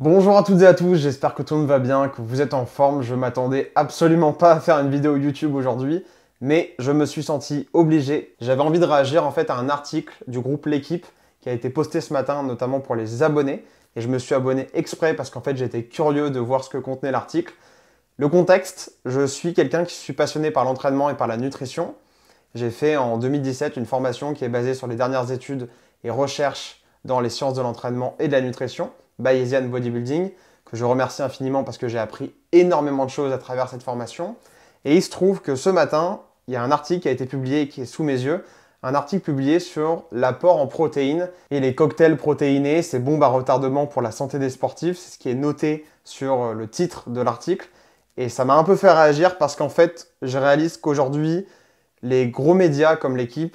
Bonjour à toutes et à tous, j'espère que tout me va bien, que vous êtes en forme. Je m'attendais absolument pas à faire une vidéo YouTube aujourd'hui, mais je me suis senti obligé. J'avais envie de réagir en fait à un article du groupe L'équipe qui a été posté ce matin, notamment pour les abonnés. Et je me suis abonné exprès parce qu'en fait j'étais curieux de voir ce que contenait l'article. Le contexte, je suis quelqu'un qui suis passionné par l'entraînement et par la nutrition. J'ai fait en 2017 une formation qui est basée sur les dernières études et recherches dans les sciences de l'entraînement et de la nutrition, Bayesian Bodybuilding, que je remercie infiniment parce que j'ai appris énormément de choses à travers cette formation. Et il se trouve que ce matin, il y a un article qui a été publié qui est sous mes yeux, un article publié sur l'apport en protéines et les cocktails protéinés, ces bombes à retardement pour la santé des sportifs, c'est ce qui est noté sur euh, le titre de l'article. Et ça m'a un peu fait réagir parce qu'en fait, je réalise qu'aujourd'hui, les gros médias comme l'équipe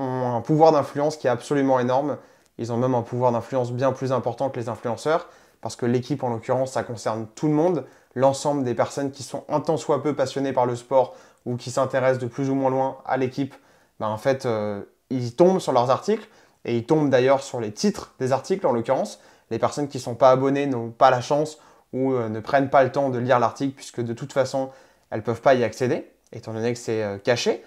ont un pouvoir d'influence qui est absolument énorme ils ont même un pouvoir d'influence bien plus important que les influenceurs, parce que l'équipe, en l'occurrence, ça concerne tout le monde, l'ensemble des personnes qui sont un tant soit peu passionnées par le sport ou qui s'intéressent de plus ou moins loin à l'équipe. Ben, en fait, euh, ils tombent sur leurs articles, et ils tombent d'ailleurs sur les titres des articles, en l'occurrence. Les personnes qui ne sont pas abonnées n'ont pas la chance ou euh, ne prennent pas le temps de lire l'article, puisque de toute façon, elles ne peuvent pas y accéder, étant donné que c'est euh, caché.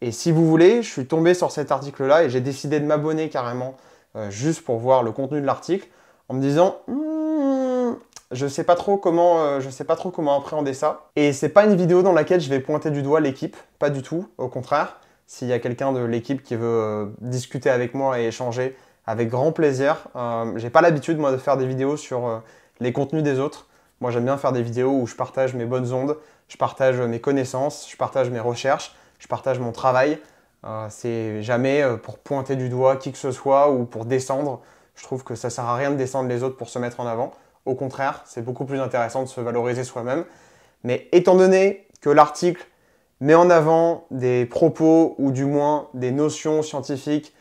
Et si vous voulez, je suis tombé sur cet article-là et j'ai décidé de m'abonner carrément euh, juste pour voir le contenu de l'article, en me disant hmm, je sais pas trop comment euh, je sais pas trop comment appréhender ça. Et c'est pas une vidéo dans laquelle je vais pointer du doigt l'équipe, pas du tout, au contraire. S'il y a quelqu'un de l'équipe qui veut euh, discuter avec moi et échanger, avec grand plaisir. J'ai pas l'habitude moi de faire des vidéos sur les contenus des autres. Moi j'aime bien faire des vidéos où je partage mes bonnes ondes, je partage mes connaissances, je partage mes recherches, je partage mon travail. Euh, c'est jamais euh, pour pointer du doigt qui que ce soit ou pour descendre. Je trouve que ça sert à rien de descendre les autres pour se mettre en avant. Au contraire, c'est beaucoup plus intéressant de se valoriser soi-même. Mais étant donné que l'article met en avant des propos ou du moins des notions scientifiques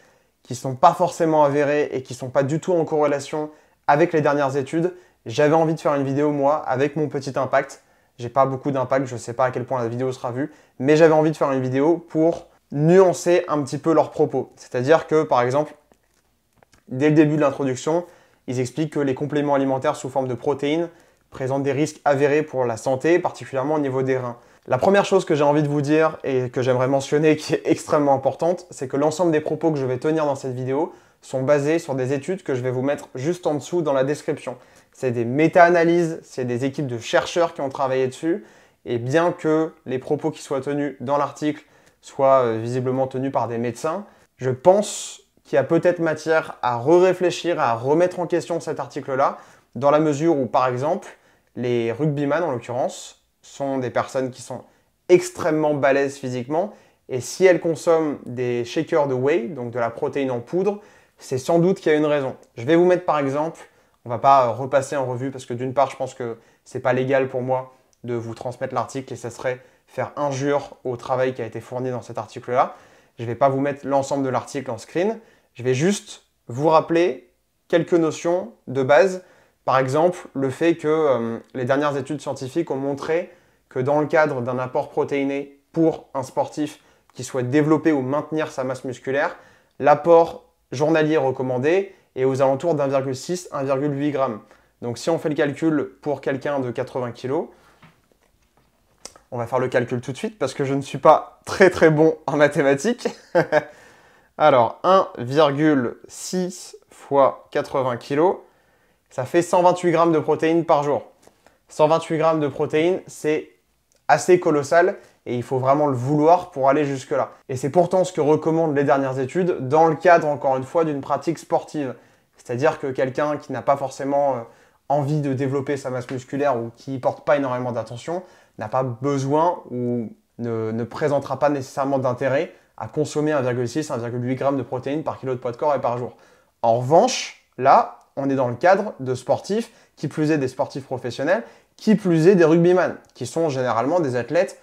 qui ne sont pas forcément avérées et qui ne sont pas du tout en corrélation avec les dernières études, j'avais envie de faire une vidéo moi avec mon petit impact. J'ai pas beaucoup d'impact, je ne sais pas à quel point la vidéo sera vue, mais j'avais envie de faire une vidéo pour nuancer un petit peu leurs propos. C'est-à-dire que, par exemple, dès le début de l'introduction, ils expliquent que les compléments alimentaires sous forme de protéines présentent des risques avérés pour la santé, particulièrement au niveau des reins. La première chose que j'ai envie de vous dire et que j'aimerais mentionner qui est extrêmement importante, c'est que l'ensemble des propos que je vais tenir dans cette vidéo sont basés sur des études que je vais vous mettre juste en dessous dans la description. C'est des méta-analyses, c'est des équipes de chercheurs qui ont travaillé dessus, et bien que les propos qui soient tenus dans l'article soit euh, visiblement tenu par des médecins, je pense qu'il y a peut-être matière à re-réfléchir, à remettre en question cet article-là, dans la mesure où, par exemple, les rugbyman, en l'occurrence, sont des personnes qui sont extrêmement balèzes physiquement, et si elles consomment des shakers de whey, donc de la protéine en poudre, c'est sans doute qu'il y a une raison. Je vais vous mettre par exemple, on va pas repasser en revue parce que d'une part, je pense que c'est pas légal pour moi de vous transmettre l'article et ça serait faire injure au travail qui a été fourni dans cet article-là. Je ne vais pas vous mettre l'ensemble de l'article en screen. Je vais juste vous rappeler quelques notions de base. Par exemple, le fait que euh, les dernières études scientifiques ont montré que dans le cadre d'un apport protéiné pour un sportif qui souhaite développer ou maintenir sa masse musculaire, l'apport journalier recommandé est aux alentours d'1,6-1,8 grammes. Donc si on fait le calcul pour quelqu'un de 80 kg, on va faire le calcul tout de suite parce que je ne suis pas très très bon en mathématiques. Alors, 1,6 fois 80 kg, ça fait 128 grammes de protéines par jour. 128 grammes de protéines, c'est assez colossal et il faut vraiment le vouloir pour aller jusque-là. Et c'est pourtant ce que recommandent les dernières études dans le cadre, encore une fois, d'une pratique sportive. C'est-à-dire que quelqu'un qui n'a pas forcément euh, envie de développer sa masse musculaire ou qui ne porte pas énormément d'attention n'a pas besoin ou ne, présentera pas nécessairement d'intérêt à consommer 1,6, 1,8 g de protéines par kilo de poids de corps et par jour. En revanche, là, on est dans le cadre de sportifs, qui plus est des sportifs professionnels, qui plus est des rugbyman, qui sont généralement des athlètes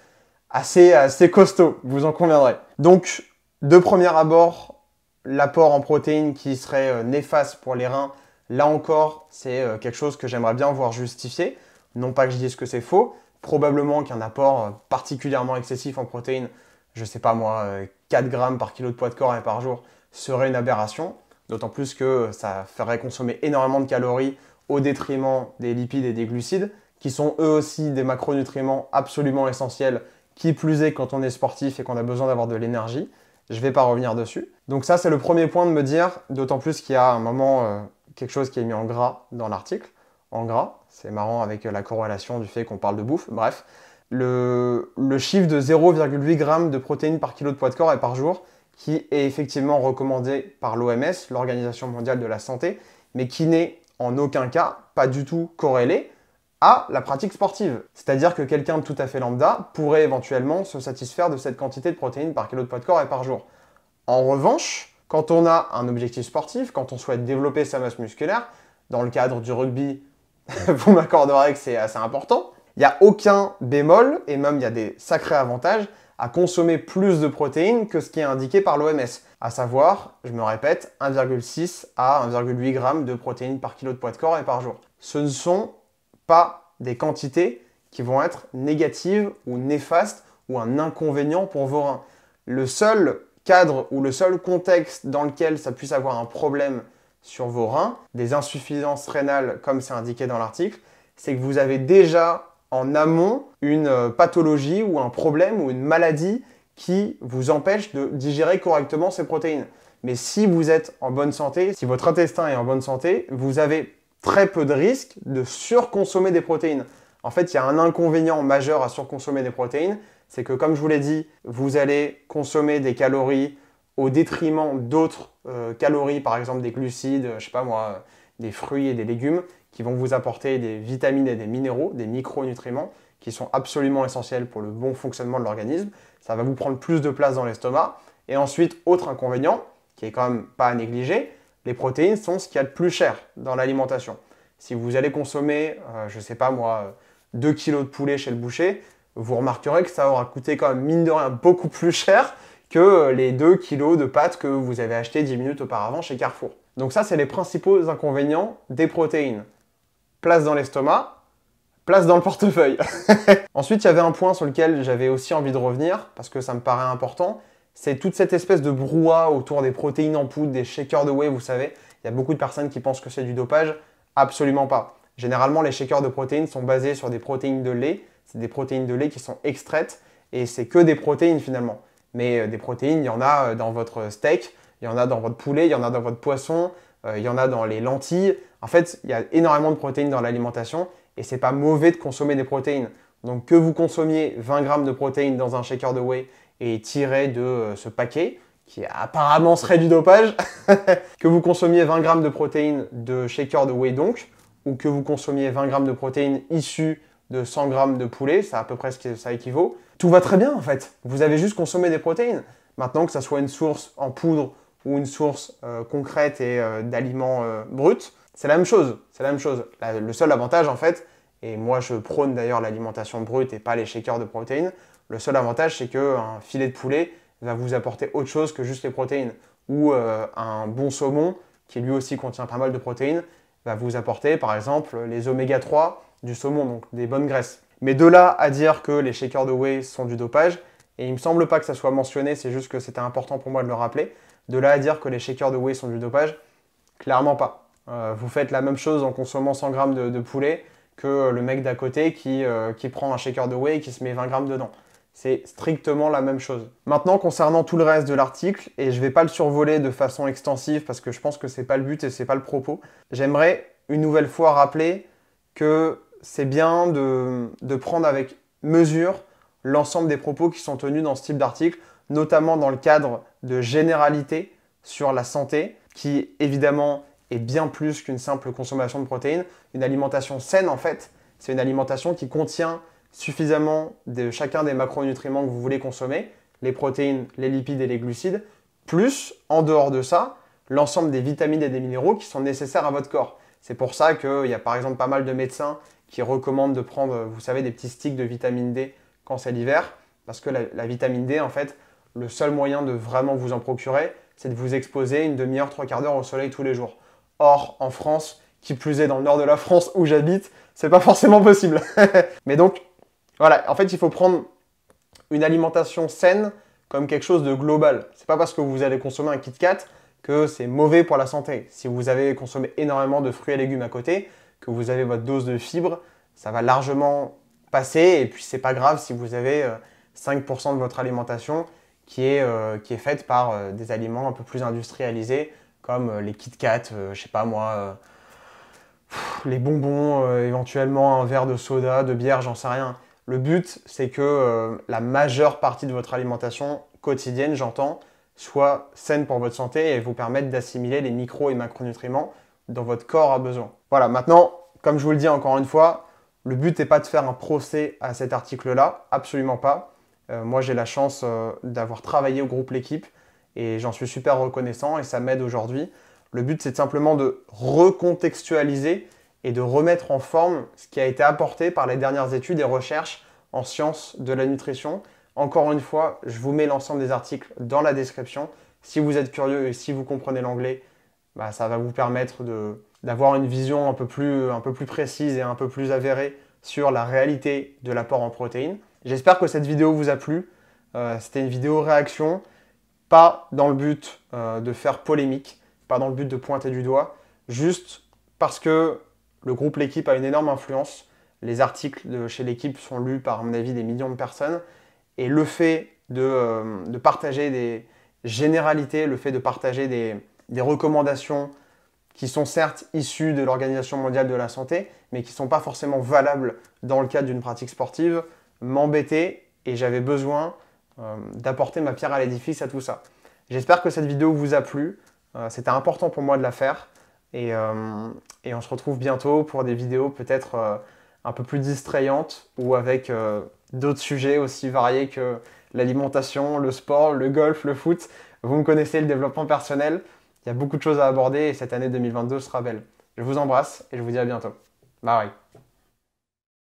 assez, assez costauds, vous en conviendrez. Donc, de premier abord, l'apport en protéines qui serait euh, néfaste pour les reins, là encore, c'est euh, quelque chose que j'aimerais bien voir justifié. Non pas que je dise que c'est faux, probablement qu'un apport euh, particulièrement excessif en protéines, je sais pas moi, 4 euh, grammes par kilo de poids de corps et par jour, serait une aberration. D'autant plus que ça ferait consommer énormément de calories au détriment des lipides et des glucides, qui sont eux aussi des macronutriments absolument essentiels, qui plus est quand on est sportif et qu'on a besoin d'avoir de l'énergie. Je vais pas revenir dessus. Donc ça, c'est le premier point de me dire, d'autant plus qu'il y a un moment euh, quelque chose qui est mis en gras dans l'article en gras. C'est marrant avec la corrélation du fait qu'on parle de bouffe. Bref, le, chiffre de 0,8 g de protéines par kilo de poids de corps et par jour, qui est effectivement recommandé par l'OMS, l'Organisation mondiale de la santé, mais qui n'est en aucun cas pas du tout corrélé à la pratique sportive. C'est-à-dire que quelqu'un de tout à fait lambda pourrait éventuellement se satisfaire de cette quantité de protéines par kilo de poids de corps et par jour. En revanche, quand on a un objectif sportif, quand on souhaite développer sa masse musculaire, dans le cadre du rugby vous m'accorderez que c'est assez important. Il n'y a aucun bémol, et même il y a des sacrés avantages à consommer plus de protéines que ce qui est indiqué par l'OMS, à savoir, je me répète, 1,6 à 1,8 g de protéines par kilo de poids de corps et par jour. Ce ne sont pas des quantités qui vont être négatives ou néfastes ou un inconvénient pour vos reins. Le seul cadre ou le seul contexte dans lequel ça puisse avoir un problème sur vos reins, des insuffisances rénales comme c'est indiqué dans l'article, c'est que vous avez déjà en amont une euh, pathologie ou un problème ou une maladie qui vous empêche de digérer correctement ces protéines. Mais si vous êtes en bonne santé, si votre intestin est en bonne santé, vous avez très peu de risques de surconsommer des protéines. En fait, il y a un inconvénient majeur à surconsommer des protéines, c'est que comme je vous l'ai dit, vous allez consommer des calories au détriment d'autres euh, calories, par exemple des glucides, euh, je sais pas moi, euh, des fruits et des légumes, qui vont vous apporter des vitamines et des minéraux, des micronutriments, qui sont absolument essentiels pour le bon fonctionnement de l'organisme. Ça va vous prendre plus de place dans l'estomac. Et ensuite, autre inconvénient, qui est quand même pas à négliger, les protéines sont ce qu'il y a de plus cher dans l'alimentation. Si vous allez consommer, je je sais pas moi, 2 kg de poulet chez le boucher, vous remarquerez que ça aura coûté quand même mine de rien beaucoup plus cher que euh, les 2 kilos de pâtes que vous avez acheté 10 minutes auparavant chez Carrefour. Donc ça, c'est les principaux inconvénients des protéines. Place dans l'estomac, place dans le portefeuille. Ensuite, il y avait un point sur lequel j'avais aussi envie de revenir, parce que ça me paraît important, c'est toute cette espèce de brouhaha autour des protéines en poudre, des shakers de whey, vous savez. Il y a beaucoup de personnes qui pensent que c'est du dopage. Absolument pas. Généralement, les shakers de protéines sont basés sur des protéines de lait. C'est des protéines de lait qui sont extraites, et c'est que des protéines finalement. Mais euh, des protéines, il y en a euh, dans votre steak, il y en a dans votre poulet, il y en a dans votre poisson, euh, il y en a dans les lentilles. En fait, il y a énormément de protéines dans l'alimentation et c'est pas mauvais de consommer des protéines. Donc que vous consommiez 20 grammes de protéines dans un shaker de whey et tiré de ce paquet, qui apparemment serait du dopage, que vous consommiez 20 grammes de protéines de shaker de whey donc, ou que vous consommiez 20 grammes de protéines issues de 100 grammes de poulet, c'est à peu près ce que ça équivaut. Tout va très bien en fait. Vous avez juste consommé des protéines. Maintenant que ça soit une source en poudre ou une source euh, concrète et euh, d'aliments euh, bruts, c'est la même chose. C'est la même chose. le seul avantage en fait, et moi je prône d'ailleurs l'alimentation brute et pas les shakers de protéines, le seul avantage c'est qu'un filet de poulet va vous apporter autre chose que juste les protéines. Ou un bon saumon, qui lui aussi contient pas mal de protéines, va vous apporter par exemple les oméga 3 du saumon, donc des bonnes graisses. Mais de là à dire que les shakers de whey sont du dopage, et il me semble pas que ça soit mentionné, c'est juste que c'était important pour moi de le rappeler. De là à dire que les shakers de whey sont du dopage, clairement pas. Euh, vous faites la même chose en consommant 100 grammes de, poulet que le mec d'à côté qui, euh, qui, prend un shaker de whey et qui se met 20 grammes dedans. C'est strictement la même chose. Maintenant, concernant tout le reste de l'article, et je vais pas le survoler de façon extensive parce que je pense que c'est pas le but et c'est pas le propos, j'aimerais une nouvelle fois rappeler que c'est bien de, prendre avec mesure l'ensemble des propos qui sont tenus dans ce type d'article, notamment dans le cadre de généralité sur la santé, qui évidemment est bien plus qu'une simple consommation de protéines. Une alimentation saine, en fait, c'est une alimentation qui contient suffisamment de chacun des macronutriments que vous voulez consommer, les protéines, les lipides et les glucides, plus, en dehors de ça, l'ensemble des vitamines et des minéraux qui sont nécessaires à votre corps. C'est pour ça qu'il y a par exemple pas mal de médecins qui recommande de prendre, vous savez, des petits sticks de vitamine D quand c'est l'hiver, parce que la, vitamine D, en fait, le seul moyen de vraiment vous en procurer, c'est de vous exposer une demi-heure, trois quarts d'heure au soleil tous les jours. Or, en France, qui plus est dans le nord de la France où j'habite, c'est pas forcément possible. Mais donc, voilà, en fait, il faut prendre une alimentation saine comme quelque chose de global. C'est pas parce que vous allez consommer un Kit Kat que c'est mauvais pour la santé. Si vous avez consommé énormément de fruits et légumes à côté, que vous avez votre dose de fibres, ça va largement passer. Et puis, c'est pas grave si vous avez 5% euh, de votre alimentation qui est, euh, faite par euh, des aliments un peu plus industrialisés, comme les Kit Kat, je sais pas moi, les bonbons, éventuellement un verre de soda, de bière, j'en sais rien. Le but, c'est que la majeure partie de votre alimentation quotidienne, j'entends, soit saine pour votre santé et vous permette d'assimiler les micro et macronutriments dont votre corps a besoin. Voilà, maintenant, comme je vous le dis encore une fois, le but n'est pas de faire un procès à cet article-là, absolument pas. Euh, moi, j'ai la chance euh, d'avoir travaillé au groupe L'équipe et j'en suis super reconnaissant et ça m'aide aujourd'hui. Le but, c'est simplement de recontextualiser et de remettre en forme ce qui a été apporté par les dernières études et recherches en sciences de la nutrition. Encore une fois, je vous mets l'ensemble des articles dans la description. Si vous êtes curieux et si vous comprenez l'anglais, bah, ça va vous permettre d'avoir une vision un peu, plus, un peu plus précise et un peu plus avérée sur la réalité de l'apport en protéines. J'espère que cette vidéo vous a plu. Euh, c'était une vidéo réaction, pas dans le but euh, de faire polémique, pas dans le but de pointer du doigt, juste parce que le groupe L'équipe a une énorme influence. Les articles de chez l'équipe sont lus par, à mon avis, des millions de personnes. Et le fait de, euh, de partager des généralités, le fait de partager des, des recommandations qui sont certes issues de l'Organisation mondiale de la santé, mais qui ne sont pas forcément valables dans le cadre d'une pratique sportive, m'embêtaient et j'avais besoin euh, d'apporter ma pierre à l'édifice à tout ça. J'espère que cette vidéo vous a plu. Euh, c'était important pour moi de la faire. Euh, et, on se retrouve bientôt pour des vidéos peut-être un peu plus distrayantes ou avec d'autres sujets aussi variés que l'alimentation, le sport, le golf, le foot. Vous me connaissez le développement personnel. Il y a beaucoup de choses à aborder et cette année 2022 sera belle. Je vous embrasse et je vous dis à bientôt. Bye.